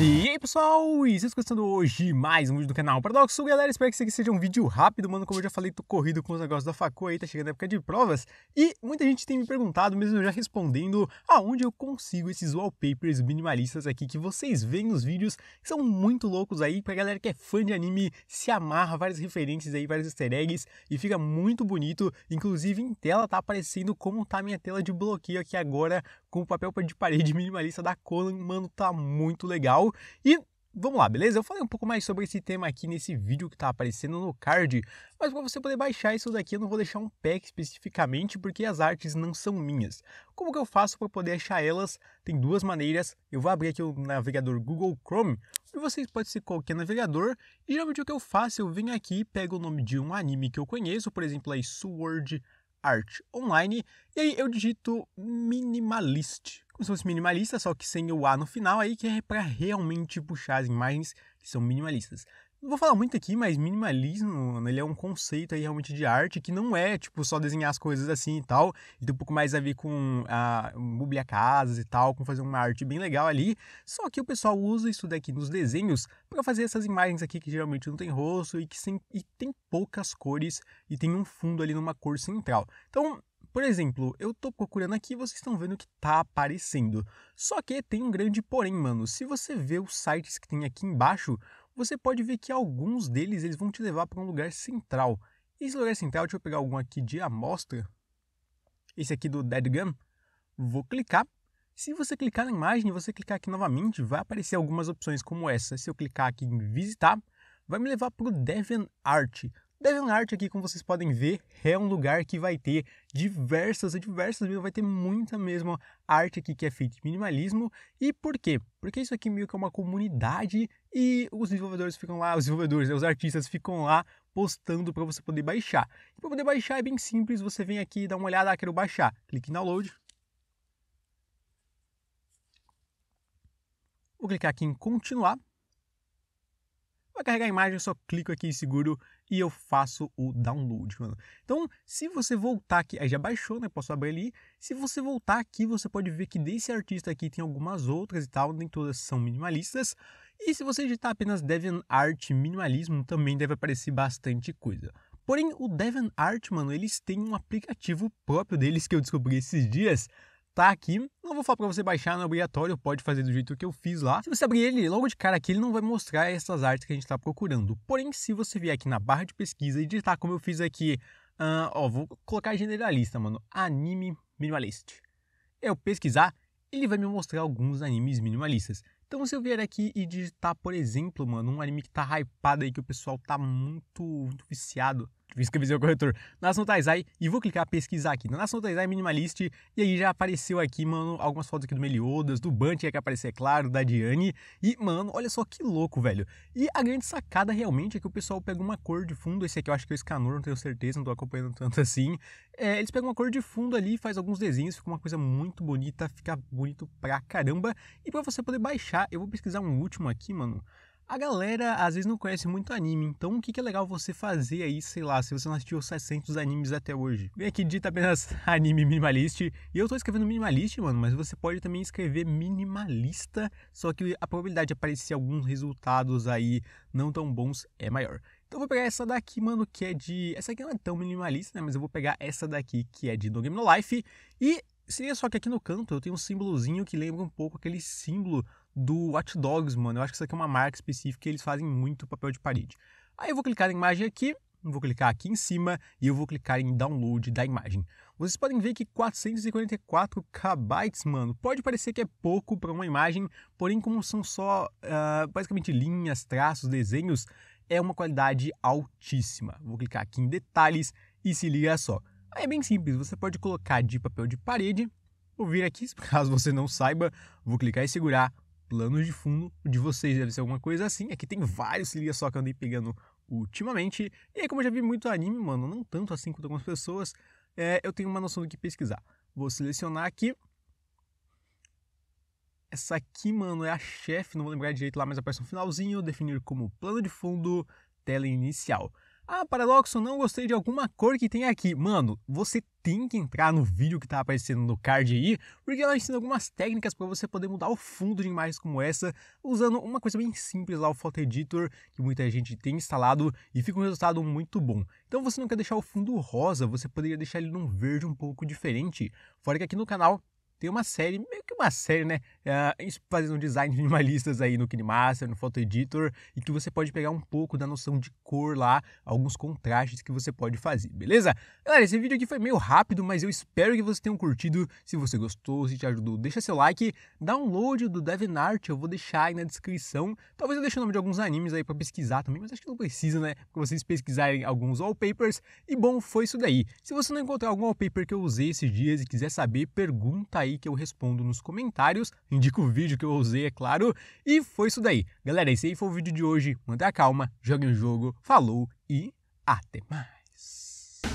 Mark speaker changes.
Speaker 1: E aí pessoal, e vocês gostando hoje mais um vídeo do canal Paradoxo? Galera, espero que esse aqui seja um vídeo rápido, mano, como eu já falei, tô corrido com os negócios da facu aí, tá chegando a época de provas E muita gente tem me perguntado, mesmo já respondendo, aonde eu consigo esses wallpapers minimalistas aqui que vocês veem nos vídeos Que são muito loucos aí, pra galera que é fã de anime, se amarra, várias referências aí, vários easter eggs E fica muito bonito, inclusive em tela tá aparecendo como tá a minha tela de bloqueio aqui agora Com o papel de parede minimalista da Conan, mano, tá muito legal e vamos lá, beleza? Eu falei um pouco mais sobre esse tema aqui nesse vídeo que tá aparecendo no card, mas para você poder baixar isso daqui, eu não vou deixar um pack especificamente porque as artes não são minhas. Como que eu faço para poder achar elas? Tem duas maneiras. Eu vou abrir aqui o navegador Google Chrome, e vocês podem ser qualquer navegador. E geralmente o que eu faço, eu venho aqui, pego o nome de um anime que eu conheço, por exemplo, aí Sword Art Online. E aí eu digito Minimalist, como se fosse minimalista, só que sem o A no final aí, que é para realmente puxar as imagens que são minimalistas não vou falar muito aqui, mas minimalismo, ele é um conceito aí realmente de arte que não é, tipo, só desenhar as coisas assim e tal. Ele tem um pouco mais a ver com a, mobiliar casas e tal, com fazer uma arte bem legal ali. Só que o pessoal usa isso daqui nos desenhos para fazer essas imagens aqui que geralmente não tem rosto e que sem, e tem poucas cores e tem um fundo ali numa cor central. Então, por exemplo, eu tô procurando aqui vocês estão vendo que tá aparecendo. Só que tem um grande porém, mano. Se você ver os sites que tem aqui embaixo, você pode ver que alguns deles eles vão te levar para um lugar central. Esse lugar central, deixa eu pegar algum aqui de amostra. Esse aqui do Dead Gun. Vou clicar. Se você clicar na imagem, você clicar aqui novamente, vai aparecer algumas opções como essa. Se eu clicar aqui em visitar, vai me levar para o DeviantArt. Larte aqui, como vocês podem ver, é um lugar que vai ter diversas, diversas, vai ter muita mesmo arte aqui que é feita de minimalismo. E por quê? Porque isso aqui meio que é uma comunidade e os desenvolvedores ficam lá, os desenvolvedores, né, os artistas ficam lá postando para você poder baixar. E para poder baixar é bem simples, você vem aqui e dá uma olhada, ah, quero baixar, clique em download. Vou clicar aqui em continuar para carregar a imagem, eu só clico aqui e seguro e eu faço o download, mano. Então, se você voltar aqui, aí já baixou, né? Posso abrir ali. Se você voltar aqui, você pode ver que desse artista aqui tem algumas outras e tal, nem todas são minimalistas. E se você digitar apenas DeviantArt minimalismo, também deve aparecer bastante coisa. Porém, o DeviantArt, mano, eles têm um aplicativo próprio deles que eu descobri esses dias, tá aqui. Não vou falar para você baixar, não é obrigatório, pode fazer do jeito que eu fiz lá. Se você abrir ele logo de cara aqui, ele não vai mostrar essas artes que a gente está procurando. Porém, se você vier aqui na barra de pesquisa e digitar como eu fiz aqui, uh, ó, vou colocar generalista, mano, anime minimalist. Eu pesquisar, ele vai me mostrar alguns animes minimalistas. Então, se eu vier aqui e digitar, por exemplo, mano, um anime que tá hypado aí, que o pessoal tá muito, muito viciado, Visca Viseu Corretor na Ação Taizai e vou clicar pesquisar aqui na Ação Taizai Minimalist e aí já apareceu aqui, mano, algumas fotos aqui do Meliodas, do Bunch é que aparecer, é claro, da Diane e, mano, olha só que louco, velho. E a grande sacada realmente é que o pessoal pega uma cor de fundo, esse aqui eu acho que é o Scanor não tenho certeza, não tô acompanhando tanto assim. É, eles pegam uma cor de fundo ali, faz alguns desenhos, fica uma coisa muito bonita, fica bonito pra caramba. E pra você poder baixar, eu vou pesquisar um último aqui, mano. A galera às vezes não conhece muito anime, então o que, que é legal você fazer aí, sei lá, se você não assistiu 600 animes até hoje? Vem aqui dita apenas anime minimalista, e eu tô escrevendo minimalista, mano, mas você pode também escrever minimalista, só que a probabilidade de aparecer alguns resultados aí não tão bons é maior. Então eu vou pegar essa daqui, mano, que é de... Essa aqui não é tão minimalista, né, mas eu vou pegar essa daqui que é de No Game No Life, e Seria só que aqui no canto eu tenho um símbolozinho que lembra um pouco aquele símbolo do Watch Dogs, mano. Eu acho que isso aqui é uma marca específica e eles fazem muito papel de parede. Aí eu vou clicar na imagem aqui, vou clicar aqui em cima e eu vou clicar em download da imagem. Vocês podem ver que 444 KB, mano, pode parecer que é pouco para uma imagem, porém como são só uh, basicamente linhas, traços, desenhos, é uma qualidade altíssima. Vou clicar aqui em detalhes e se liga só. É bem simples, você pode colocar de papel de parede, vou vir aqui, caso você não saiba, vou clicar e segurar, planos de fundo de vocês deve ser alguma coisa assim. Aqui tem vários, se liga só que eu andei pegando ultimamente. E aí, como eu já vi muito anime, mano, não tanto assim quanto algumas pessoas, é, eu tenho uma noção do que pesquisar. Vou selecionar aqui. Essa aqui, mano, é a chefe, não vou lembrar direito lá, mas aparece no um finalzinho. Definir como plano de fundo, tela inicial. Ah, Paradoxo, não gostei de alguma cor que tem aqui. Mano, você tem que entrar no vídeo que tá aparecendo no card aí, porque ela ensina algumas técnicas para você poder mudar o fundo de imagens como essa, usando uma coisa bem simples lá, o Photo Editor, que muita gente tem instalado e fica um resultado muito bom. Então você não quer deixar o fundo rosa, você poderia deixar ele num verde um pouco diferente. Fora que aqui no canal tem uma série, meio que uma série, né? Uh, fazendo design minimalistas aí no KineMaster, no Photo Editor, e que você pode pegar um pouco da noção de cor lá, alguns contrastes que você pode fazer, beleza? Galera, esse vídeo aqui foi meio rápido, mas eu espero que vocês tenham curtido. Se você gostou, se te ajudou, deixa seu like, download do DeviantArt, eu vou deixar aí na descrição. Talvez eu deixe o nome de alguns animes aí para pesquisar também, mas acho que não precisa, né? Pra vocês pesquisarem alguns wallpapers. E bom, foi isso daí. Se você não encontrar algum wallpaper que eu usei esses dias e quiser saber, pergunta aí aí que eu respondo nos comentários. Indico o vídeo que eu usei, é claro. E foi isso daí. Galera, esse aí foi o vídeo de hoje. Manda calma, joga o jogo, falou e até mais.